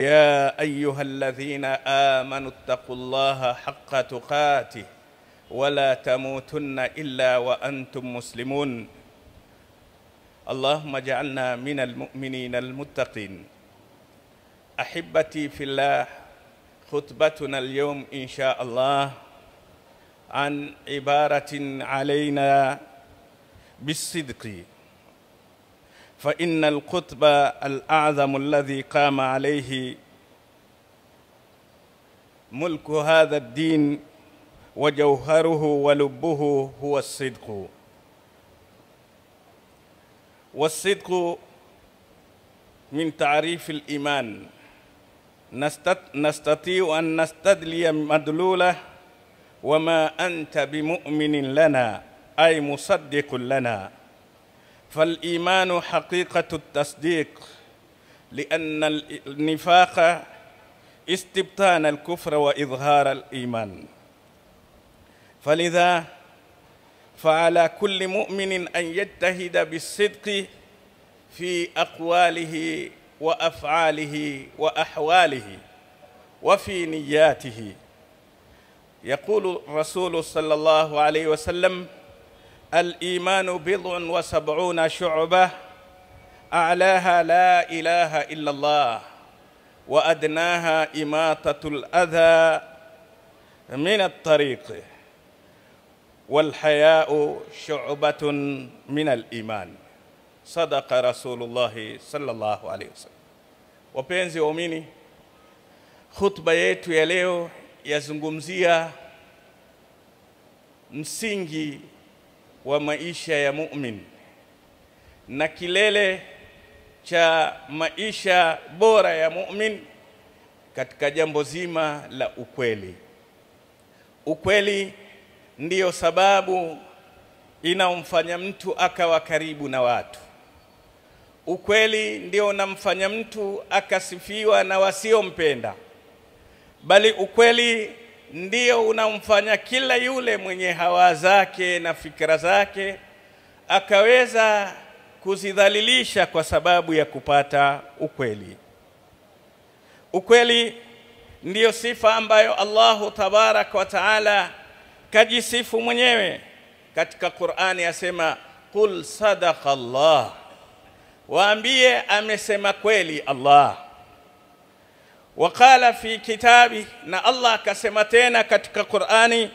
يا أيها الذين آمنوا اتقوا الله حق تقاته ولا تموتن إلا وأنتم مسلمون اللهم اجعلنا من المؤمنين المتقين أحبتي في الله خطبتنا اليوم إن شاء الله عن عبارة علينا بالصدق فإن القطب الأعظم الذي قام عليه ملك هذا الدين وجوهره ولبه هو الصدق والصدق من تعريف الإيمان نستطيع أن نستدلي مدلولة وما أنت بمؤمن لنا أي مصدق لنا فالإيمان حقيقة التصديق لأن النفاق استبطان الكفر وإظهار الإيمان فلذا فعلى كل مؤمن أن يجتهد بالصدق في أقواله وأفعاله وأحواله وفي نياته يقول الرسول صلى الله عليه وسلم الإيمان بضع وسبعون شعبة أعلاها لا إله إلا الله وأدناها إماتة الأذى من الطريق والحياء شعبة من الإيمان صدق رسول الله صلى الله عليه وسلم وبينزي waumini خطبة yetu ya leo yazungumzia msingi wa maisha ya mumin na kilele cha maisha bora ya mumin katika jambo zima la ukweli. Ukweli ndiyo sababu inaomfanya mtu akawa karibu na watu. Ukweli ndio unamfanya mtu akasifiwa na wasiompenda, bali ukweli ndio unamfanya kila yule mwenye hawa zake na fikra zake akaweza kuzidhalilisha kwa sababu ya kupata ukweli. Ukweli ndiyo sifa ambayo Allahu tabaraka wa taala kajisifu mwenyewe katika Qur'ani, asema qul sadaqa Allah, waambie amesema kweli Allah waqala fi kitabi, na Allah akasema tena katika Qur'ani,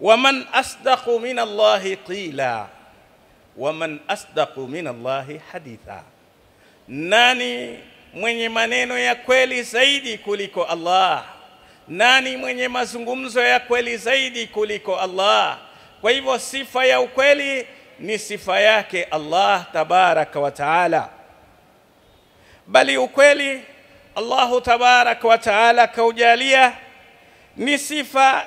waman asdaqu min Allahi qila, waman asdaqu min Allahi haditha, nani mwenye maneno ya kweli zaidi kuliko Allah? Nani mwenye mazungumzo ya kweli zaidi kuliko Allah? Kwa hivyo sifa ya ukweli ni sifa yake Allah tabaraka wa taala, bali ukweli Allahu tabaraka wa taala kaujalia ni sifa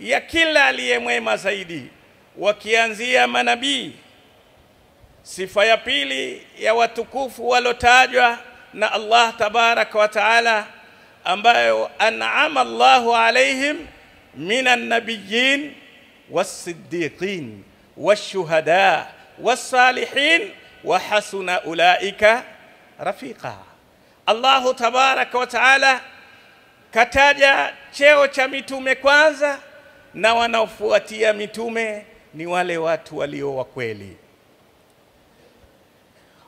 ya kila aliye mwema zaidi, wakianzia manabii. Sifa ya pili ya watukufu walotajwa na Allah tabaraka wa taala ambayo an'ama Allahu alaihim min nabiyyin was-siddiqin wash-shuhada was-salihin wa hasuna ulaika rafiqa Allahu tabaraka wa taala kataja cheo cha mitume kwanza, na wanaofuatia mitume ni wale watu walio wa kweli.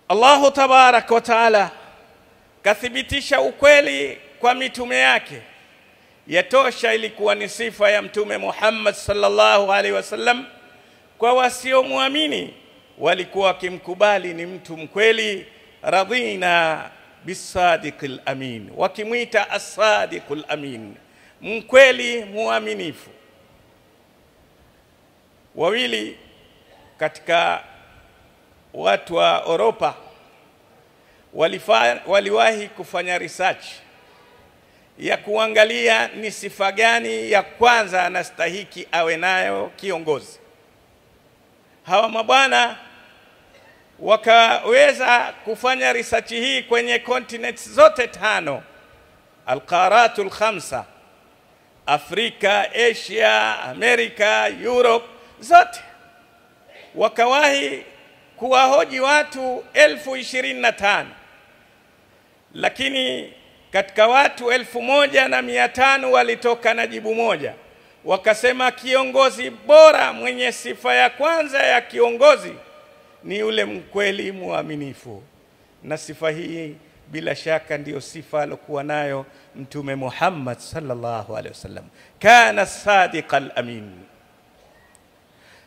Allahu tabaraka wa taala kathibitisha ukweli kwa mitume yake. Yatosha ilikuwa ni sifa ya Mtume Muhammad sallallahu alaihi wasallam. Kwa wasiomwamini walikuwa wakimkubali ni mtu mkweli, radhina bisadiqil amin, wakimwita asadiqul amin, mkweli muaminifu. Wawili katika watu wa Europa waliwahi kufanya research ya kuangalia ni sifa gani ya kwanza anastahiki awe nayo kiongozi. Hawa mabwana wakaweza kufanya research hii kwenye continents zote tano alqaratul khamsa Afrika, Asia, Amerika, Europe zote, wakawahi kuwahoji watu elfu ishirini na tano lakini katika watu elfu moja na mia tano walitoka na jibu moja, wakasema kiongozi bora mwenye sifa ya kwanza ya kiongozi ni yule mkweli mwaminifu, na sifa hii bila shaka ndiyo sifa alokuwa nayo Mtume Muhammad sallallahu alaihi wasallam, kana sadiqa amin.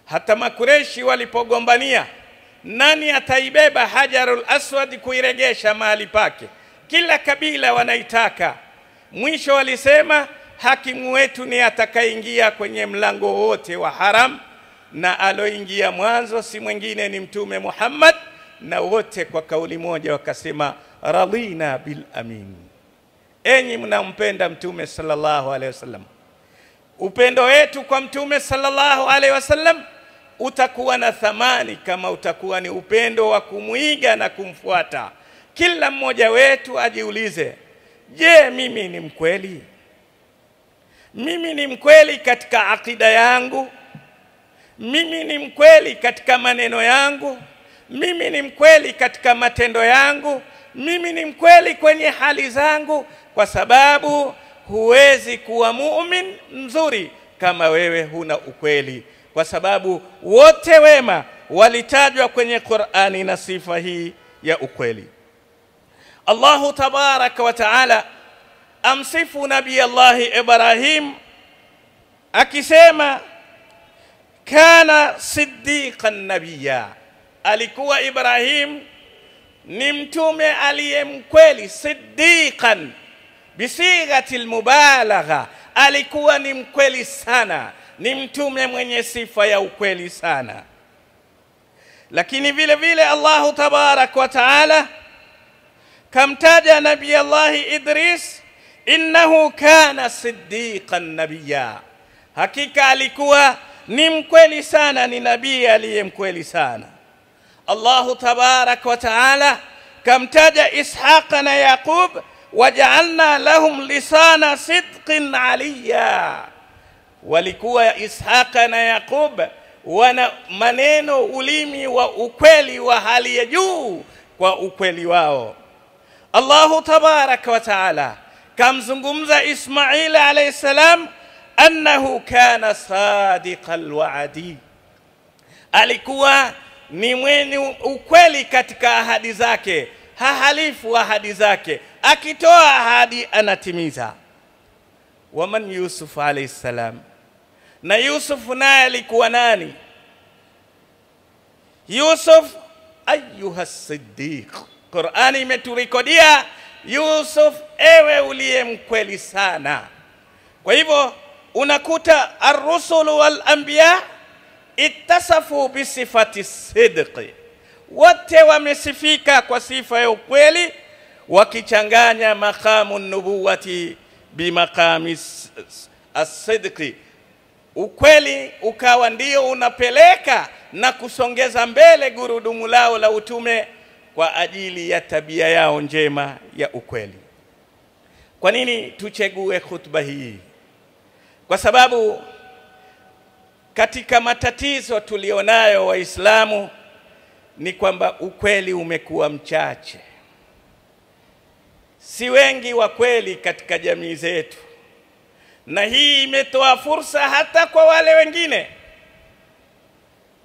Hata Makureshi walipogombania nani ataibeba hajarul aswad kuiregesha mahali pake, kila kabila wanaitaka. Mwisho walisema hakimu wetu ni atakayeingia kwenye mlango wote wa haram na aloingia mwanzo si mwingine ni Mtume Muhammad, na wote kwa kauli moja wakasema radina bil amin, enyi mnampenda Mtume sallallahu alaihi wasallam. Upendo wetu kwa Mtume sallallahu alaihi wasallam utakuwa na thamani kama utakuwa ni upendo wa kumwiga na kumfuata. Kila mmoja wetu ajiulize, je, mimi ni mkweli? Mimi ni mkweli katika akida yangu? mimi ni mkweli katika maneno yangu, mimi ni mkweli katika matendo yangu, mimi ni mkweli kwenye hali zangu, kwa sababu huwezi kuwa muumin mzuri kama wewe huna ukweli, kwa sababu wote wema walitajwa kwenye Qur'ani na sifa hii ya ukweli. Allahu tabaraka wa taala amsifu nabii Allahi Ibrahim akisema كان siddiqan nabiyya, alikuwa Ibrahim ni mtume aliye mkweli. Siddiqan bisighati lmubalagha, alikuwa ni mkweli sana, ni mtume mwenye sifa ya ukweli sana. Lakini vile vile Allahu tabarak wa taala kamtaja nabii Allahi Idris, innahu kana siddiqan nabiya hakika alikuwa ni mkweli sana, ni nabii aliye mkweli sana. Allah tabarak wa taala kamtaja Ishaq na Yaqub, waj'alna lahum lisana sidqin aliya, walikuwa Ishaq na Yaqub wana maneno, ulimi wa ukweli wa hali ya juu kwa ukweli wao. Allah tabarak wa taala kamzungumza Ismail alayhi salam annahu kana sadiqa waadi, alikuwa ni mwenye ukweli katika ahadi zake, hahalifu ahadi zake, akitoa ahadi anatimiza. Waman Yusuf alayhi salam, na Yusuf naye alikuwa nani? Yusuf ayuha siddiq, Qurani imeturikodia Yusuf, ewe uliye mkweli sana. Kwa hivyo unakuta arrusulu wal anbiya ittasafu bisifati sidqi, wote wamesifika kwa sifa ya ukweli, wakichanganya maqamu nubuwati bimaqami asidqi, ukweli ukawa ndio unapeleka na kusongeza mbele gurudumu lao la utume kwa ajili ya tabia yao njema ya ukweli. Kwa nini tuchegue khutba hii? kwa sababu katika matatizo tulionayo Waislamu ni kwamba ukweli umekuwa mchache, si wengi wa kweli katika jamii zetu, na hii imetoa fursa hata kwa wale wengine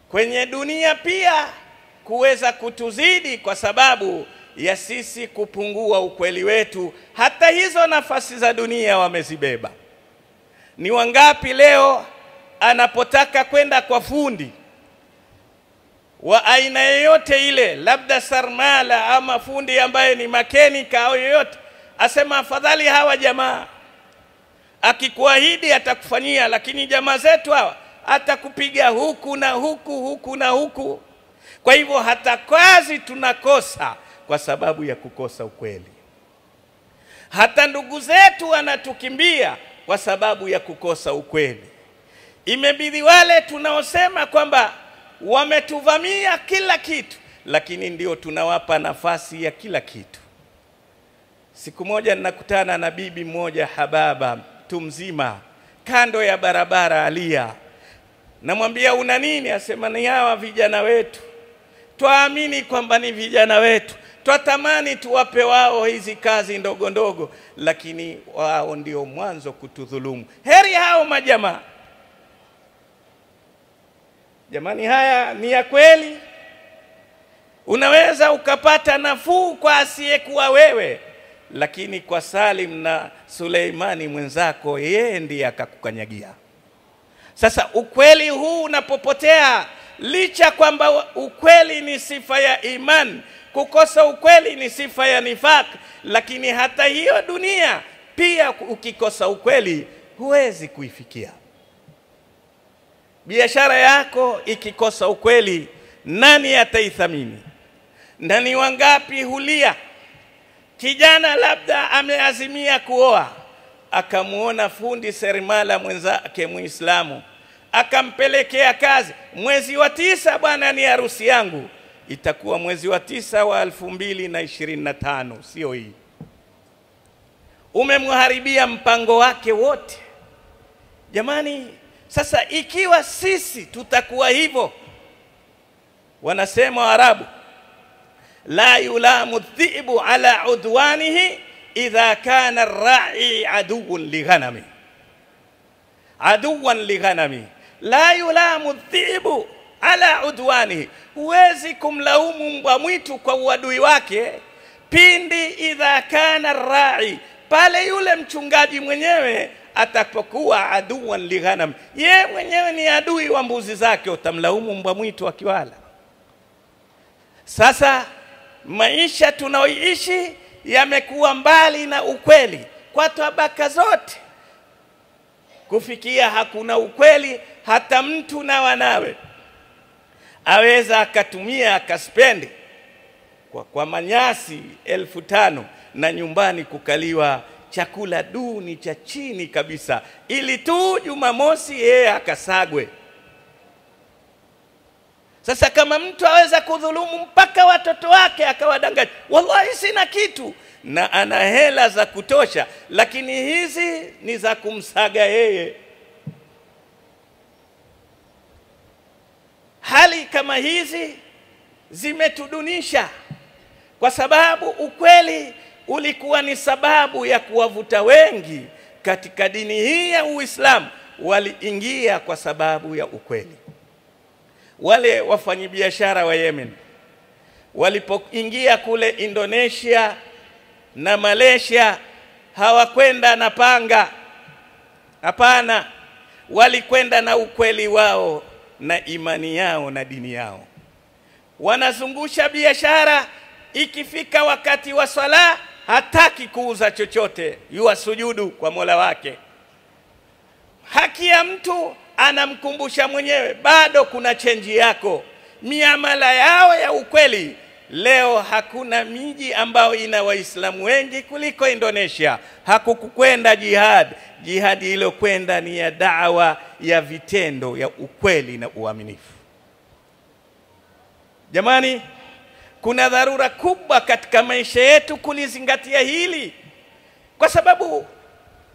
kwenye dunia pia kuweza kutuzidi kwa sababu ya sisi kupungua ukweli wetu. Hata hizo nafasi za dunia wamezibeba. Ni wangapi leo anapotaka kwenda kwa fundi wa aina yoyote ile, labda sarmala ama fundi ambaye ni makenika au yoyote, asema afadhali hawa jamaa, akikuahidi atakufanyia, lakini jamaa zetu hawa atakupiga huku na huku huku na huku. Kwa hivyo hata kazi tunakosa kwa sababu ya kukosa ukweli. Hata ndugu zetu wanatukimbia kwa sababu ya kukosa ukweli. Imebidi wale tunaosema kwamba wametuvamia kila kitu, lakini ndio tunawapa nafasi ya kila kitu. Siku moja ninakutana na bibi mmoja hababa, mtu mzima, kando ya barabara alia. Namwambia una nini? Asema ni hawa vijana wetu, twaamini kwamba ni vijana wetu Twatamani tuwape wao hizi kazi ndogo ndogo, lakini wao ndio mwanzo kutudhulumu. Heri hao majamaa. Jamani, haya ni ya kweli. Unaweza ukapata nafuu kwa asiyekuwa wewe, lakini kwa Salim na Suleimani mwenzako, yeye ndiye akakukanyagia. Sasa ukweli huu unapopotea, licha kwamba ukweli ni sifa ya imani Kukosa ukweli ni sifa ya nifaq, lakini hata hiyo dunia pia ukikosa ukweli huwezi kuifikia. Biashara yako ikikosa ukweli, nani ataithamini? Na ni wangapi hulia? Kijana labda ameazimia kuoa, akamuona fundi seremala mwenzake Muislamu, akampelekea kazi, mwezi wa tisa bwana, ni harusi yangu itakuwa mwezi wa tisa wa elfu mbili na ishirini na tano sio hii. Umemharibia mpango wake wote jamani. Sasa ikiwa sisi tutakuwa hivyo, wanasema Waarabu, la yulamu dhibu ala udwanihi idha kana rai aduwun lighanami aduwan lighanami la yulamu dhibu ala udwanihi, huwezi kumlaumu mbwa mwitu kwa uadui wake pindi idha kana rai, pale yule mchungaji mwenyewe atapokuwa aduan lighanam, ye mwenyewe ni adui wa mbuzi zake, utamlaumu mbwa mwitu akiwala? Sasa maisha tunayoishi yamekuwa mbali na ukweli kwa tabaka zote, kufikia hakuna ukweli hata mtu na wanawe aweza akatumia akaspendi kwa, kwa manyasi elfu tano na nyumbani kukaliwa chakula duni cha chini kabisa, ili tu Jumamosi yeye akasagwe. Sasa kama mtu aweza kudhulumu mpaka watoto wake akawadanganya, wallahi sina kitu, na ana hela za kutosha, lakini hizi ni za kumsaga yeye hali kama hizi zimetudunisha, kwa sababu ukweli ulikuwa ni sababu ya kuwavuta wengi katika dini hii ya Uislamu. Waliingia kwa sababu ya ukweli. Wale wafanyabiashara wa Yemen walipoingia kule Indonesia na Malaysia, hawakwenda na panga, hapana, walikwenda na ukweli wao na imani yao na dini yao. Wanazungusha biashara, ikifika wakati wa swala hataki kuuza chochote, yuwa sujudu kwa mola wake. Haki ya mtu anamkumbusha mwenyewe, bado kuna chenji yako. Miamala yao ya ukweli Leo hakuna miji ambayo ina Waislamu wengi kuliko Indonesia. Hakukwenda jihad, jihadi iliyokwenda ni ya dawa ya vitendo ya ukweli na uaminifu. Jamani, kuna dharura kubwa katika maisha yetu kulizingatia hili, kwa sababu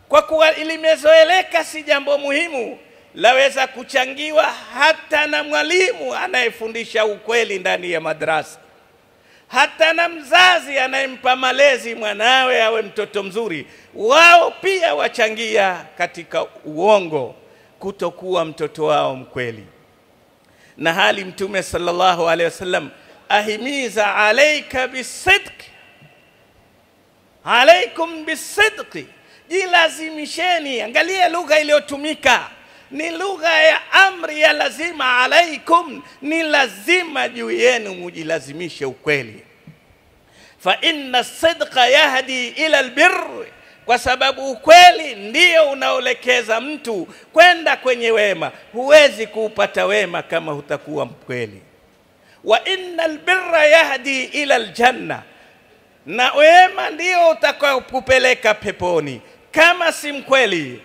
kwa kuwa limezoeleka, si jambo muhimu, laweza kuchangiwa hata na mwalimu anayefundisha ukweli ndani ya madrasa hata na mzazi anayempa malezi mwanawe awe mtoto mzuri, wao pia wachangia katika uongo, kutokuwa mtoto wao mkweli. Na hali Mtume sallallahu alaihi wasallam ahimiza, alaika bisidqi, alaikum bisidqi, jilazimisheni. Angalia lugha iliyotumika ni lugha ya amri ya lazima, alaikum, ni lazima juu yenu mujilazimishe ukweli. Fa inna sidqa yahdi ila albirri kwa sababu ukweli ndio unaolekeza mtu kwenda kwenye wema. Huwezi kuupata wema kama hutakuwa mkweli. Wa inna birra yahdi ila aljanna, na wema ndio kupeleka peponi. Kama si mkweli,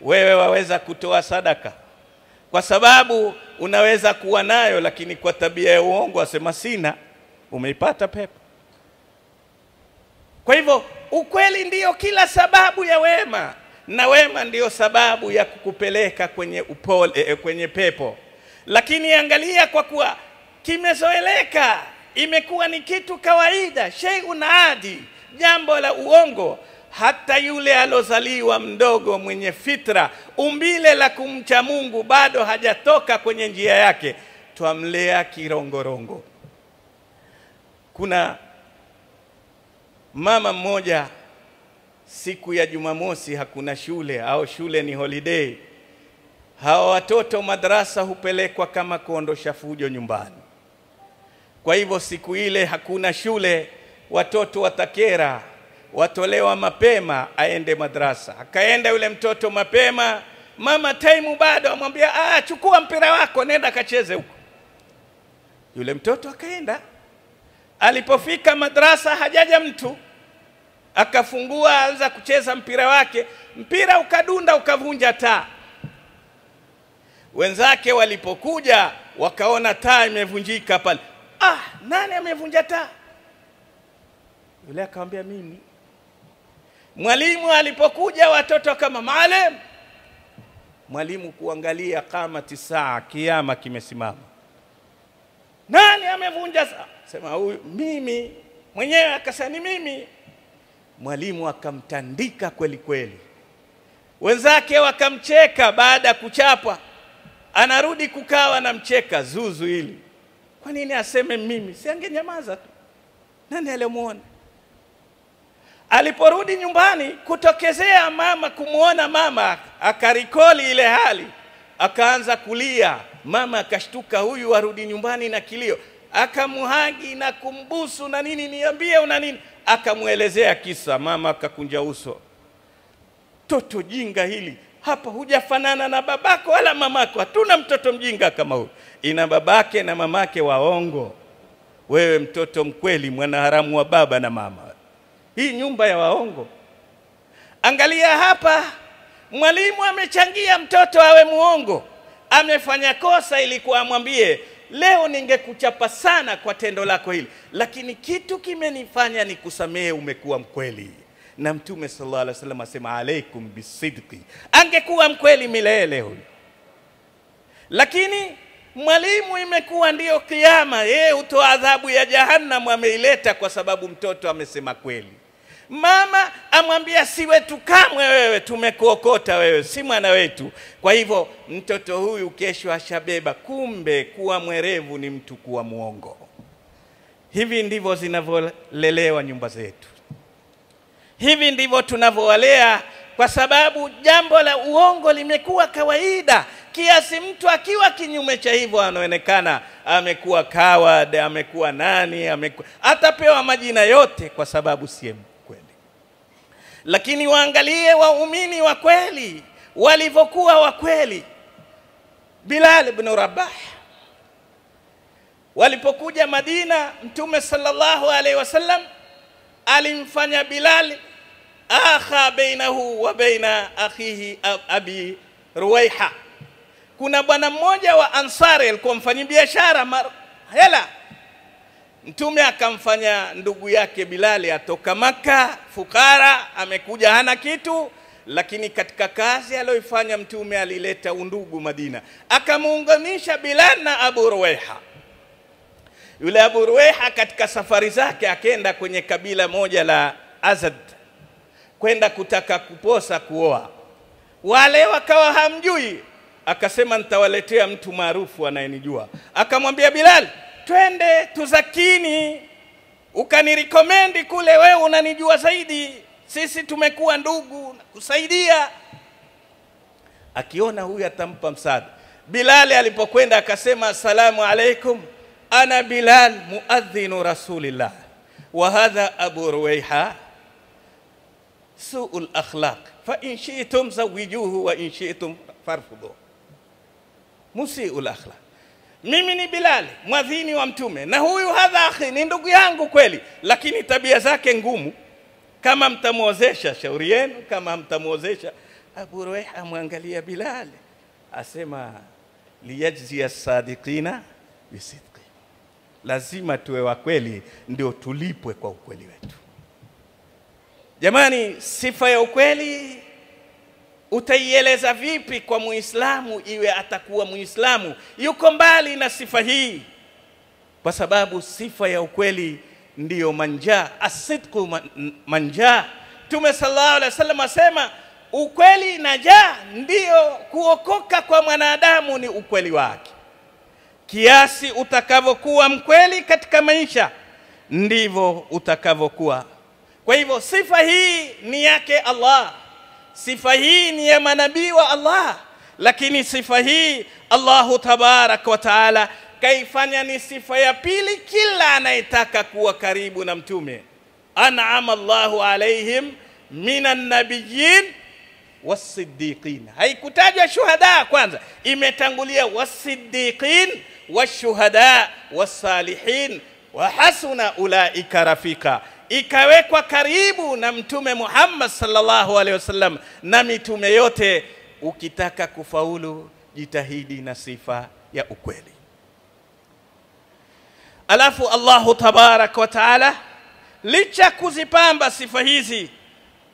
wewe waweza kutoa sadaka, kwa sababu unaweza kuwa nayo, lakini kwa tabia ya uongo asema sina, umeipata pepo. Kwa hivyo ukweli ndiyo kila sababu ya wema, na wema ndiyo sababu ya kukupeleka kwenye upole, eh, eh, kwenye pepo. Lakini angalia, kwa kuwa kimezoeleka, imekuwa ni kitu kawaida, shay'un unaadi jambo la uongo hata yule alozaliwa mdogo mwenye fitra, umbile la kumcha Mungu, bado hajatoka kwenye njia yake, twamlea kirongorongo. Kuna mama mmoja, siku ya Jumamosi hakuna shule au shule ni holiday, hawa watoto madrasa hupelekwa kama kuondosha fujo nyumbani. Kwa hivyo siku ile hakuna shule, watoto watakera watolewa mapema aende madrasa. Akaenda yule mtoto mapema, mama time bado, amwambia ah, chukua mpira wako nenda kacheze huko. Yule mtoto akaenda, alipofika madrasa hajaja mtu, akafungua anza kucheza mpira wake, mpira ukadunda ukavunja taa. Wenzake walipokuja wakaona taa imevunjika pale. Ah, nani amevunja taa? Yule akamwambia mimi. Mwalimu alipokuja watoto kama Maalim, mwalimu kuangalia kama tisaa, kiama kimesimama, nani amevunja saa? Sema huyu mimi mwenyewe, akasani mimi. Mwalimu akamtandika kweli kweli, wenzake wakamcheka baada ya kuchapwa, anarudi kukaa, wanamcheka zuzu hili. Kwa nini aseme mimi? Si angenyamaza tu, nani alimuona? Aliporudi nyumbani kutokezea mama kumwona mama, akarikoli ile hali, akaanza kulia. Mama akashtuka, huyu arudi nyumbani na kilio, akamuhagi na kumbusu na nini, niambie una nini. Akamwelezea kisa, mama akakunja uso, toto jinga hili hapa, hujafanana na babako wala mamako, hatuna mtoto mjinga kama huyu. Ina babake na mamake waongo, wewe mtoto mkweli, mwanaharamu wa baba na mama hii nyumba ya waongo. Angalia hapa, mwalimu amechangia mtoto awe muongo, amefanya kosa, ilikuwa amwambie leo ningekuchapa sana kwa tendo lako hili, lakini kitu kimenifanya ni kusamehe umekuwa mkweli. Na Mtume sallallahu alaihi wasallam asema alaikum bisidqi, angekuwa mkweli milele huyu. Lakini mwalimu imekuwa ndiyo kiama, yeye hutoa adhabu ya Jahannam ameileta kwa sababu mtoto amesema kweli. Mama amwambia si wetu kamwe, wewe tumekuokota wewe, si mwana wetu. Kwa hivyo mtoto huyu kesho ashabeba. Kumbe kuwa mwerevu ni mtu kuwa mwongo. Hivi ndivyo zinavyolelewa nyumba zetu, hivi ndivyo tunavyowalea, kwa sababu jambo la uongo limekuwa kawaida kiasi mtu akiwa kinyume cha hivyo anaonekana amekuwa coward, amekuwa nani, amekuwa atapewa majina yote kwa sababu siemu lakini waangalie waumini wa kweli walivyokuwa wa kweli. Bilal ibn Rabah walipokuja Madina, Mtume sallallahu alaihi wasallam alimfanya Bilal akha bainahu wa baina akhihi abi Ruwaiha. Kuna bwana mmoja wa Ansari alikuwa biashara hela Mtume akamfanya ndugu yake Bilali atoka Maka fukara, amekuja hana kitu, lakini katika kazi aliyoifanya Mtume alileta undugu Madina, akamuunganisha Bilal na Abu Ruweha. Yule Abu Ruweha katika safari zake akenda kwenye kabila moja la Azad kwenda kutaka kuposa kuoa, wale wakawa hamjui, akasema nitawaletea mtu maarufu anayenijua. Akamwambia Bilal twende tuzakini, ukanirikomendi kule, wewe unanijua zaidi, sisi tumekuwa ndugu, kusaidia. Akiona huyu atampa msaada. Bilali alipokwenda akasema, assalamu alaikum, ana Bilal muadhinu rasulillah wa hadha abu ruwaiha suu lakhlaq fa in shi'tum zawijuhu wa in shi'tum farfudu musiu lakhlaq mimi ni Bilali mwadhini wa Mtume, na huyu hadha akhi ni ndugu yangu kweli, lakini tabia zake ngumu. Kama mtamwozesha, shauri yenu. Kama mtamwozesha, Abu Ruwayh amwangalia Bilali asema liyajzia sadiqina bisidqi, lazima tuwe wa kweli ndio tulipwe kwa ukweli wetu. Jamani, sifa ya ukweli Utaieleza vipi kwa Muislamu iwe atakuwa Muislamu? Yuko mbali na sifa hii, kwa sababu sifa ya ukweli ndiyo manjaa, asidku manjaa. Mtume sallallahu alaihi wasallam asema ukweli na jaa ndiyo kuokoka kwa mwanadamu, ni ukweli wake. Kiasi utakavyokuwa mkweli katika maisha, ndivyo utakavyokuwa. Kwa hivyo sifa hii ni yake Allah sifa hii ni ya manabii wa Allah, lakini sifa hii Allahu tabarak wa taala kaifanya ni sifa ya pili kila anayetaka kuwa karibu na mtume. An'ama Allahu alaihim minan nabiyyin wasiddiqin. Haikutajwa shuhada kwanza, imetangulia wasiddiqin washuhada wasalihin wahasuna hasuna ulaika rafika ikawekwa karibu na Mtume Muhammad sallallahu alaihi wasallam na mitume yote. Ukitaka kufaulu, jitahidi na sifa ya ukweli. Alafu Allahu tabaraka wa taala, licha kuzipamba sifa hizi,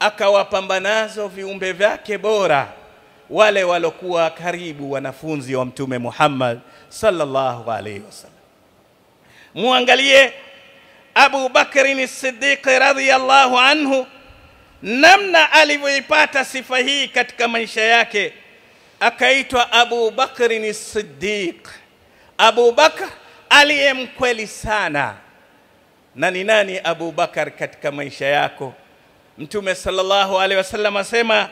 akawapamba nazo viumbe vyake bora, wale walokuwa karibu wanafunzi wa Mtume Muhammad sallallahu alaihi wasallam. Muangalie Abu ni Siddiqi radhiyallahu anhu, namna alivyoipata sifa hii katika maisha yake, akaitwa Abu Bakrin Siddiq, Abu Bakr aliye mkweli sana. Na ni nani Abu Bakar katika maisha yako? Mtume sallallahu alaihi wasallam asema,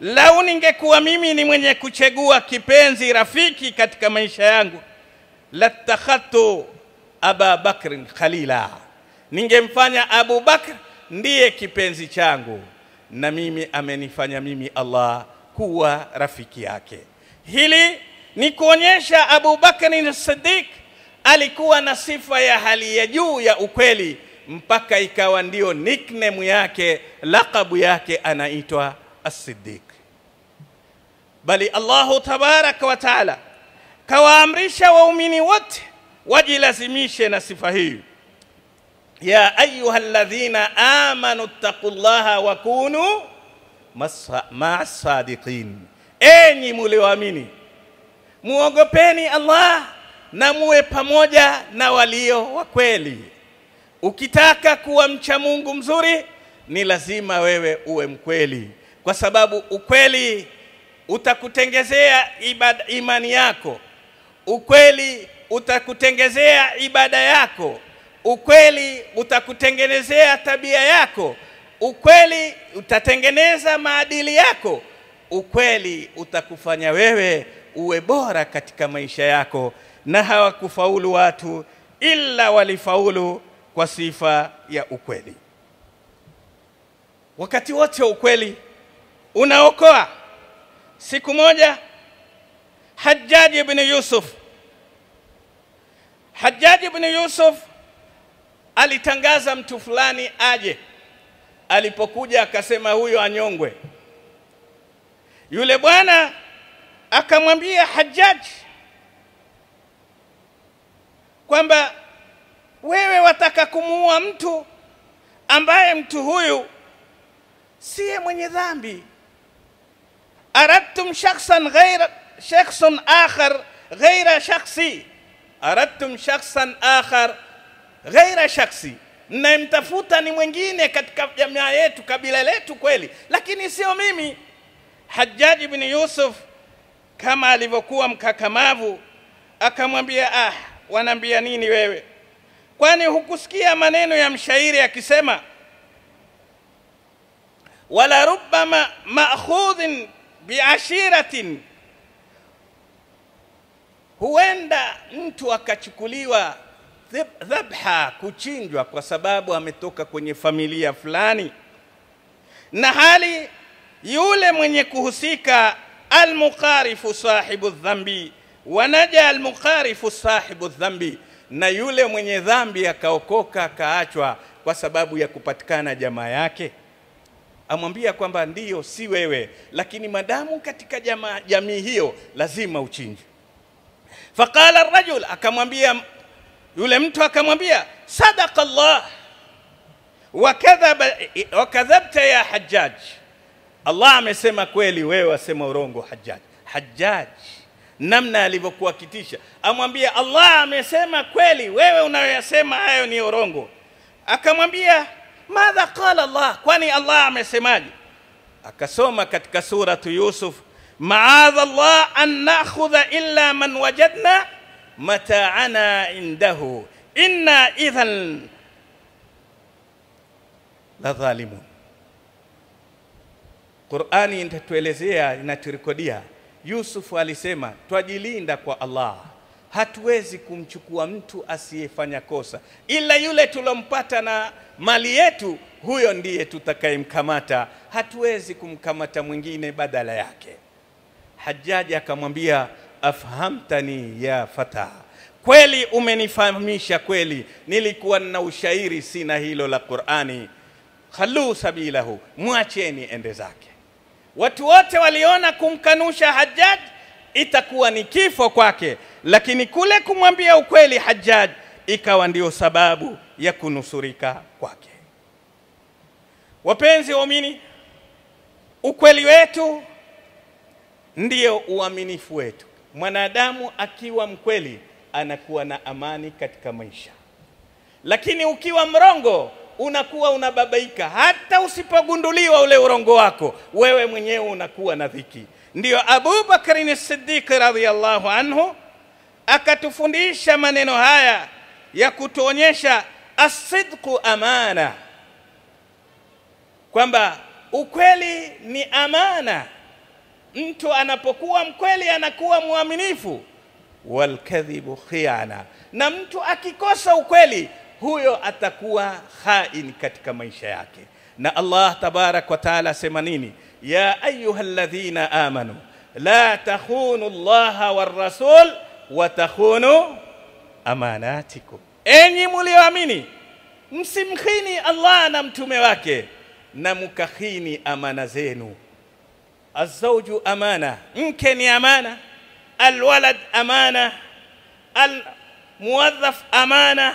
lau ningekuwa mimi ni mwenye kuchagua kipenzi rafiki katika maisha yangu latakhadtu Aba Bakrin khalila ningemfanya Abu Bakr ndiye kipenzi changu, na mimi amenifanya mimi Allah kuwa rafiki yake. Hili ni kuonyesha Abu Bakr Siddiq alikuwa na sifa ya hali ya juu ya ukweli, mpaka ikawa ndiyo nickname yake, lakabu yake, anaitwa As-Siddiq. Bali Allahu tabaraka wa taala kawaamrisha waumini wote wajilazimishe na sifa hii ya ayyuhalladhina amanu taqullaha wa kunu maasadiqin, enyi mulioamini muogopeni Allah na muwe pamoja na walio wa kweli. Ukitaka kuwa mcha Mungu mzuri, ni lazima wewe uwe mkweli, kwa sababu ukweli utakutengezea ibada, imani yako. Ukweli utakutengezea ibada yako ukweli utakutengenezea tabia yako, ukweli utatengeneza maadili yako, ukweli utakufanya wewe uwe bora katika maisha yako. Na hawakufaulu watu, ila walifaulu kwa sifa ya ukweli. Wakati wote ukweli unaokoa. Siku moja Hajjaji ibn Yusuf, Hajjaji ibn Yusuf alitangaza mtu fulani aje, alipokuja akasema huyo anyongwe. Yule bwana akamwambia Hajjaj kwamba wewe wataka kumuua mtu ambaye mtu huyu siye mwenye dhambi, aradtum shakhsan ghaira shakhsun akhar ghaira shakhsi, aradtum shakhsan akhar ghaira shaksi, mnayemtafuta ni mwingine katika jamaa yetu, kabila letu kweli, lakini sio mimi. hajaji bni Yusuf kama alivyokuwa mkakamavu, akamwambia ah, wanaambia nini wewe? Kwani hukusikia maneno ya mshairi akisema wala rubbama ma'khudhin biashiratin, huenda mtu akachukuliwa dhabha, kuchinjwa kwa sababu ametoka kwenye familia fulani, na hali yule mwenye kuhusika almuqarifu sahibu dhambi, wanaja almuqarifu sahibu dhambi, na yule mwenye dhambi akaokoka akaachwa kwa sababu ya kupatikana jamaa yake amwambia kwamba ndiyo, si wewe, lakini madamu katika jamii hiyo lazima uchinjwe. Faqala rajul, akamwambia yule mtu akamwambia sadaqa Allah wakadhabta ya Hajjaj, Allah amesema kweli, wewe wasema urongo. Hajjaj Hajjaj namna alivyokuwa kitisha, amwambia Allah amesema kweli, wewe unayoyasema hayo ni urongo. Akamwambia madha qala Allah, kwani Allah amesemaje? Akasoma katika suratu Yusuf, maadha Allah an nakhudha illa man wajadna mataana indahu inna idhan la dhalimun. Qurani inatuelezea inaturekodia, Yusufu alisema twajilinda kwa Allah, hatuwezi kumchukua mtu asiyefanya kosa, ila yule tulompata na mali yetu, huyo ndiye tutakayemkamata. Hatuwezi kumkamata mwingine badala yake. hajjaji akamwambia afhamtani ya fata, kweli umenifahamisha kweli, nilikuwa na ushairi sina hilo la Qur'ani. Khalu sabilahu, mwacheni ende zake. Watu wote waliona kumkanusha Hajjaj itakuwa ni kifo kwake, lakini kule kumwambia ukweli Hajjaj ikawa ndiyo sababu ya kunusurika kwake. Wapenzi waumini, ukweli wetu ndiyo uaminifu wetu. Mwanadamu akiwa mkweli anakuwa na amani katika maisha, lakini ukiwa mrongo unakuwa unababaika. Hata usipogunduliwa ule urongo wako, wewe mwenyewe unakuwa na dhiki. Ndiyo Abu Bakari Siddiqi radhiyallahu anhu akatufundisha maneno haya ya kutuonyesha asidqu amana, kwamba ukweli ni amana Mtu anapokuwa mkweli anakuwa mwaminifu, walkadhibu khiana, na mtu akikosa ukweli huyo atakuwa khain katika maisha yake. Na Allah tabarak wa taala asema nini? Ya ayyuhalladhina amanu la takhunu llaha warrasul wa takhunu amanatikum, enyi mulioamini msimkhini Allah na mtume wake na mkakhini amana zenu. Azawju amana, mke ni amana. Alwalad amana, almuwadhaf amana.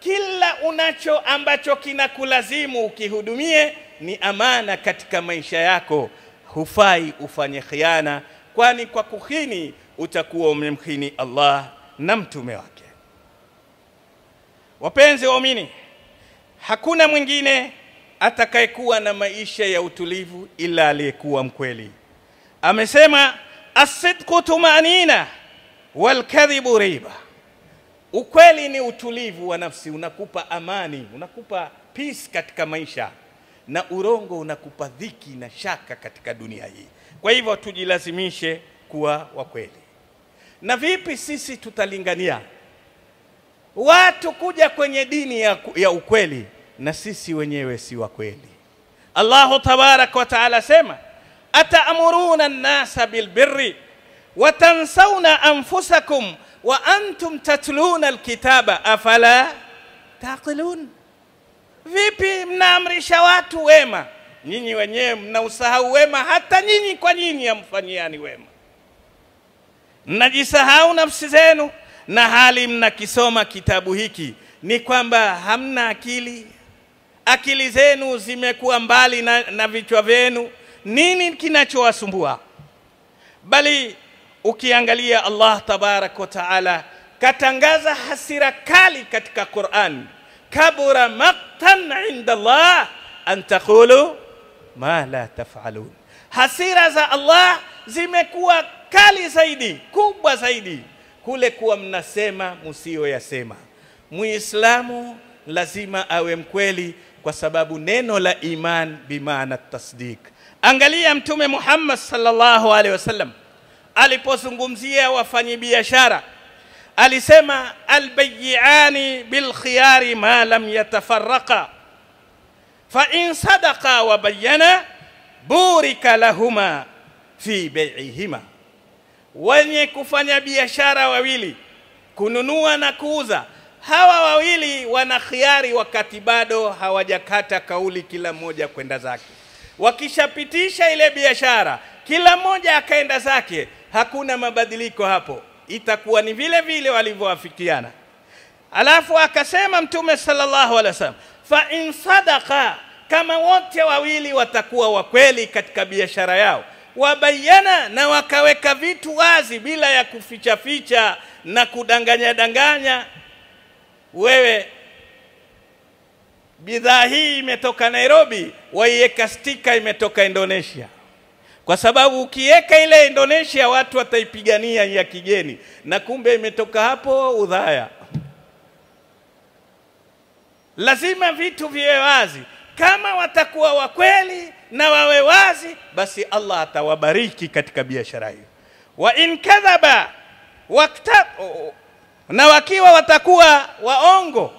Kila unacho ambacho kinakulazimu ukihudumie ni amana katika maisha yako, hufai ufanye khiana, kwani kwa kuhini utakuwa umemhini Allah na mtume wake. Wapenzi waumini, hakuna mwingine atakayekuwa na maisha ya utulivu ila aliyekuwa mkweli. Amesema asidqu tumanina walkadhibu riba, ukweli ni utulivu wa nafsi, unakupa amani, unakupa peace katika maisha, na urongo unakupa dhiki na shaka katika dunia hii. Kwa hivyo tujilazimishe kuwa wa kweli. Na vipi sisi tutalingania watu kuja kwenye dini ya, ya ukweli? na sisi wenyewe si wa kweli. Allahu tabaraka wa taala asema ataamuruna nnasa bilbirri watansauna anfusakum wa antum tatluna alkitaba afala taqilun, vipi mnaamrisha watu wema nyinyi wenyewe mnausahau wema, hata nyinyi kwa nyinyi amfanyiani wema. Mnajisahau nafsi zenu, na hali mnakisoma kitabu hiki, ni kwamba hamna akili, akili zenu zimekuwa mbali na, na vichwa vyenu, nini kinachowasumbua? Bali ukiangalia Allah tabarak wa taala katangaza hasira kali katika Qur'an, kabura maqtan inda Allah an taqulu ma la tafalun, hasira za Allah zimekuwa kali zaidi, kubwa zaidi kule kuwa mnasema yasema Muislamu lazima awe mkweli kwa sababu neno la iman bimaana tasdiq. Angalia Mtume Muhammad sallallahu alaihi wasallam alipozungumzia wafanyibiashara alisema, albayiani bilkhiyari ma lam yatafarraqa fa in sadaqa wa bayyana burika lahuma fi bai'ihima, wenye kufanya biashara wawili kununua na kuuza hawa wawili wana khiari wakati bado hawajakata kauli, kila mmoja kwenda zake. Wakishapitisha ile biashara, kila mmoja akaenda zake, hakuna mabadiliko hapo, itakuwa ni vile vile walivyoafikiana. Alafu akasema Mtume sallallahu alaihi wasallam, fa in sadaqa, kama wote wawili watakuwa wakweli katika biashara yao, wabayana na wakaweka vitu wazi bila ya kufichaficha na kudanganya danganya wewe bidhaa hii imetoka Nairobi, waiweka stika imetoka Indonesia, kwa sababu ukiweka ile Indonesia watu wataipigania ya kigeni, na kumbe imetoka hapo udhaya. Lazima vitu viwe wazi. Kama watakuwa wakweli na wawe wazi, basi Allah atawabariki katika biashara hiyo. Wa in kadhaba waktab na wakiwa watakuwa waongo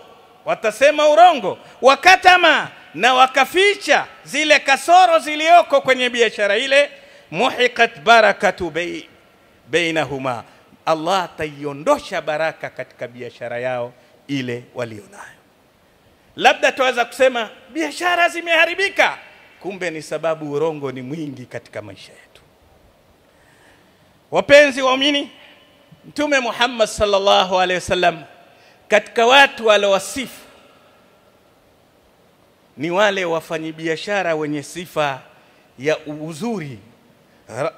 watasema urongo wakatama na wakaficha zile kasoro ziliyoko kwenye biashara ile muhiqat barakatu bei, bainahuma Allah ataiondosha baraka katika biashara yao ile walionayo labda tuweza kusema biashara zimeharibika kumbe ni sababu urongo ni mwingi katika maisha yetu wapenzi waumini Mtume Muhammad sallallahu alaihi wasallam katika watu waliowasifu ni wale wafanyibiashara wenye sifa ya uzuri.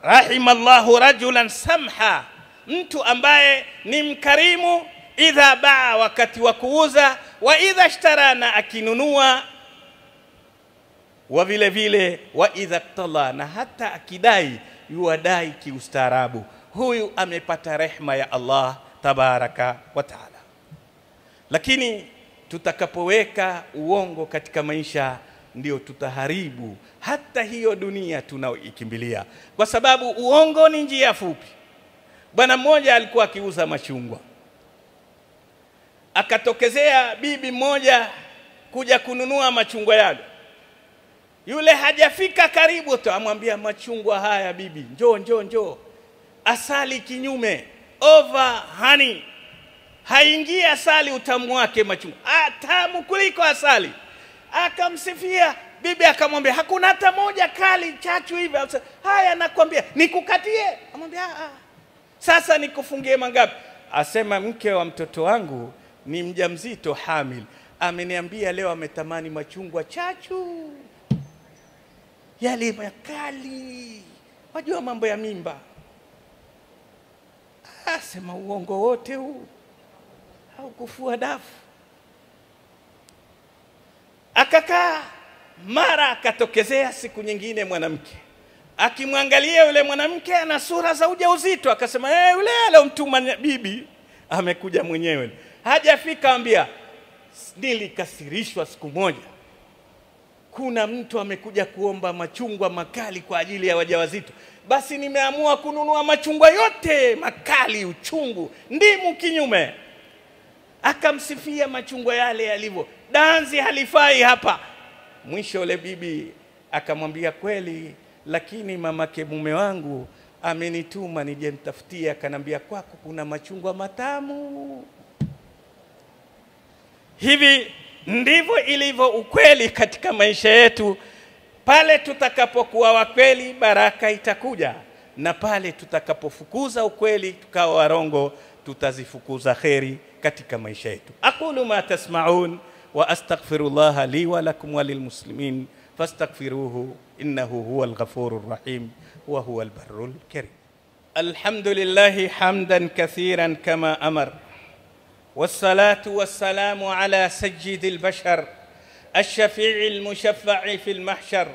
Rahimallahu rajulan samha, mtu ambaye ni mkarimu idha baa, wakati wa kuuza, wa idha ishtara, na akinunua, wa vile vile wa idha tala, na hata akidai yuwadai kiustaarabu huyu amepata rehma ya Allah tabaraka wa taala. Lakini tutakapoweka uongo katika maisha ndio tutaharibu hata hiyo dunia tunaoikimbilia, kwa sababu uongo ni njia fupi. Bwana mmoja alikuwa akiuza machungwa, akatokezea bibi mmoja kuja kununua machungwa yale. Yule hajafika karibu tu, amwambia machungwa haya bibi, njoo njoo njoo asali kinyume, over honey, haingii asali utamu wake machungu, ah, tamu kuliko asali. Akamsifia bibi, akamwambia hakuna hata moja kali chachu hivi. Haya, nakwambia nikukatie. Amwambia ah, ah. sasa nikufungie mangapi? Asema mke wa mtoto wangu ni mjamzito hamil, ameniambia leo ametamani machungwa chachu yale makali, wajua mambo ya mimba Asema uongo wote huu au kufua dafu. Akakaa, mara akatokezea siku nyingine mwanamke, akimwangalia yule mwanamke ana sura za ujauzito, akasema eh, yule aliyomtuma bibi amekuja mwenyewe. Hajafika ambia, nilikasirishwa siku moja kuna mtu amekuja kuomba machungwa makali kwa ajili ya wajawazito, basi nimeamua kununua machungwa yote makali, uchungu, ndimu kinyume. Akamsifia machungwa yale yalivyo, danzi halifai hapa. Mwisho ule bibi akamwambia, kweli, lakini mamake mume wangu amenituma nije mtafutie, akanambia kwako kuna machungwa matamu hivi Ndivyo ilivyo ukweli katika maisha yetu. Pale tutakapokuwa wakweli, baraka itakuja, na pale tutakapofukuza ukweli tukawa warongo, tutazifukuza kheri katika maisha yetu. Aqulu ma tasmaun wa astaghfirullaha li wa lakum wa lilmuslimin fastaghfiruhu innahu huwal ghafurur rahim wa huwal barrul karim. Alhamdulillahi hamdan kathiran kama amara والصلاة والسلام على سجد البشر الشفيع المشفع في المحشر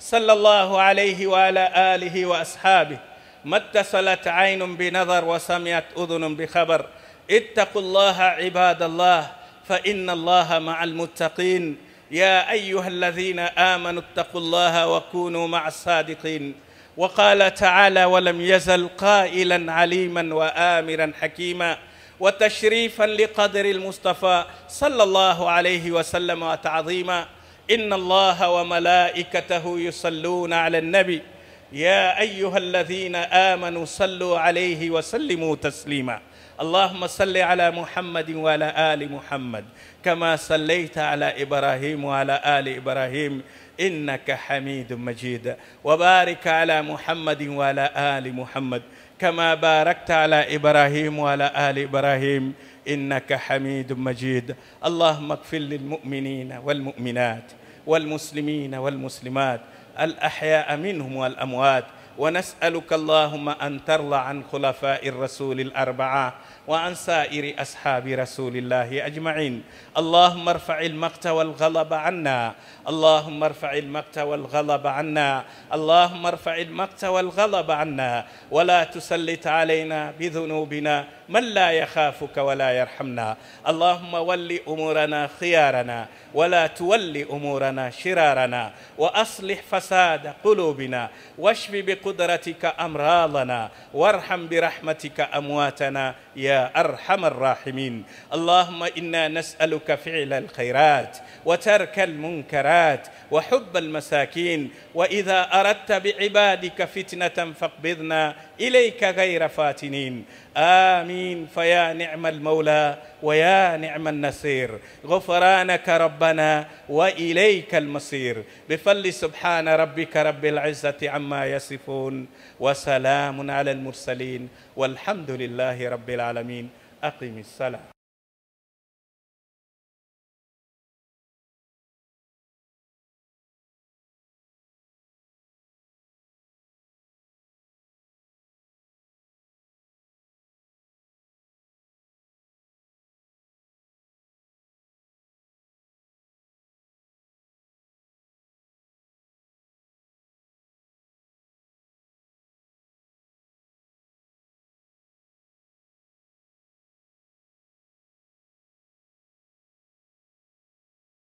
صلى الله عليه وعلى آله وأصحابه ما اتصلت عين بنظر وسمعت أذن بخبر اتقوا الله عباد الله فإن الله مع المتقين يا أيها الذين آمنوا اتقوا الله وكونوا مع الصادقين وقال تعالى ولم يزل قائلا عليما وآمرا حكيما وتشريفا لقدر المصطفى صلى الله عليه وسلم وتعظيما إن الله وملائكته يصلون على النبي يا أيها الذين آمنوا صلوا عليه وسلموا تسليما اللهم صل على محمد وعلى آل محمد كما صليت على إبراهيم وعلى آل إبراهيم إنك حميد مجيد وبارك على محمد وعلى آل محمد كما باركت على إبراهيم وعلى آل إبراهيم إنك حميد مجيد اللهم اغفر للمؤمنين والمؤمنات والمسلمين والمسلمات الأحياء منهم والأموات ونسألك اللهم أن ترضى عن خلفاء الرسول الأربعة وعن سائر أصحاب رسول الله أجمعين اللهم ارفع المقت والغلب عنا اللهم ارفع المقت والغلب عنا اللهم ارفع المقت والغلب عنا ولا تسلط علينا بذنوبنا من لا يخافك ولا يرحمنا اللهم ول أمورنا خيارنا ولا تول أمورنا شرارنا وأصلح فساد قلوبنا واشف بقدرتك أمراضنا وارحم برحمتك أمواتنا يا أرحم الراحمين اللهم إنا نسألك فعل الخيرات وترك المنكرات وحب المساكين وإذا أردت بعبادك فتنة فاقبضنا إليك غير فاتنين آمين فيا نعم المولى ويا نعم النصير غفرانك ربنا وإليك المصير بفل سبحان ربك رب العزة عما يصفون وسلام على المرسلين والحمد لله رب العالمين أقم الصلاة